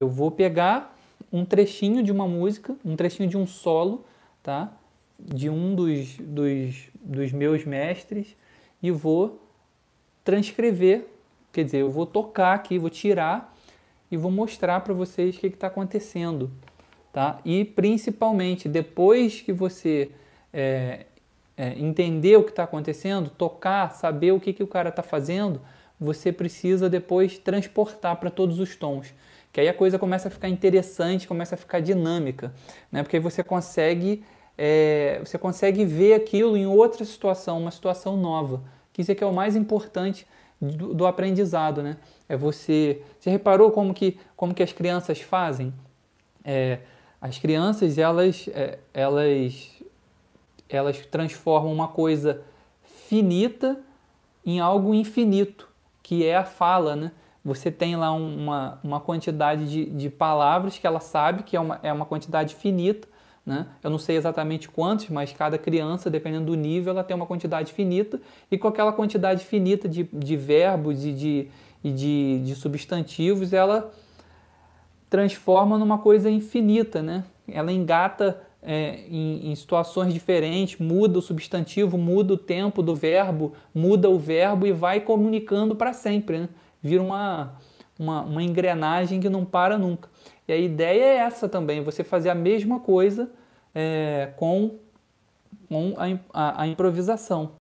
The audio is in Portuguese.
Eu vou pegar um trechinho de uma música, um trechinho de um solo, tá? De um dos, dos, dos meus mestres e vou transcrever, quer dizer, eu vou tocar aqui, vou tirar e vou mostrar para vocês o que está acontecendo, tá? E principalmente depois que você é, é, entender o que está acontecendo, tocar, saber o que, que o cara está fazendo, você precisa depois transportar para todos os tons. Que aí a coisa começa a ficar interessante, começa a ficar dinâmica, né? Porque aí você consegue, é, você consegue ver aquilo em outra situação, uma situação nova. Que isso é que é o mais importante do, do aprendizado, né? É você, você reparou como que, como que as crianças fazem? É, as crianças elas, é, elas, elas transformam uma coisa finita em algo infinito que é a fala, né? Você tem lá uma, uma quantidade de, de palavras que ela sabe, que é uma, é uma quantidade finita, né? Eu não sei exatamente quantos, mas cada criança, dependendo do nível, ela tem uma quantidade finita, e com aquela quantidade finita de, de verbos e de, e de, de substantivos, ela transforma numa coisa infinita, né? Ela engata é, em, em, situações diferentes, muda o substantivo, muda o tempo do verbo, muda o verbo e vai comunicando para sempre. Né? Vira uma, uma, uma engrenagem que não para nunca. E a ideia é essa também, você fazer a mesma coisa é, com, com a, a, a improvisação.